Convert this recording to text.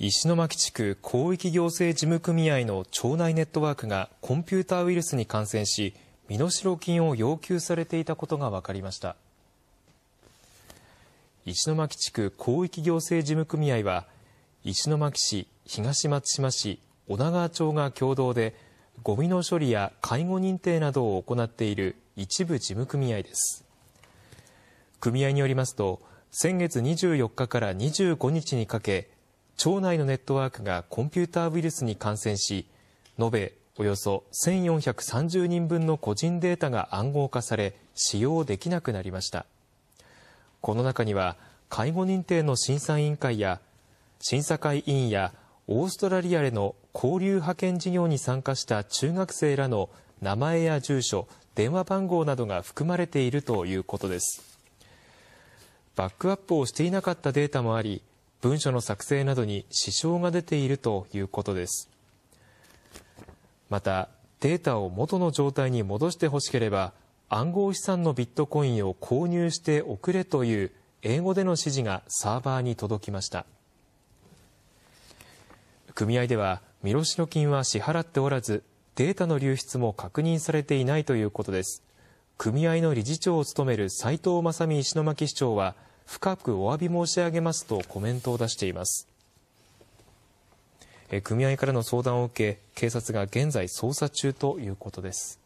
石巻地区広域行政事務組合の町内ネットワークがコンピューターウイルスに感染し、身代金を要求されていたことが分かりました。石巻地区広域行政事務組合は、石巻市、東松島市、女川町が共同で、ゴミの処理や介護認定などを行っている一部事務組合です。組合によりますと、先月24日から25日にかけ、町内のネットワークがコンピューターウイルスに感染し、延べおよそ1430人分の個人データが暗号化され、使用できなくなりました。この中には、介護認定の審査委員会や、審査会委員やオーストラリアへの交流派遣事業に参加した中学生らの名前や住所、電話番号などが含まれているということです。バックアップをしていなかったデータもあり、文書の作成などに支障が出ているということです。また、データを元の状態に戻してほしければ、暗号資産のビットコインを購入しておくれという英語での指示がサーバーに届きました。組合では、身代金は支払っておらず、データの流出も確認されていないということです。組合の理事長を務める斉藤正美石巻市長は、深くお詫び申し上げますとコメントを出しています。組合からの相談を受け、警察が現在捜査中ということです。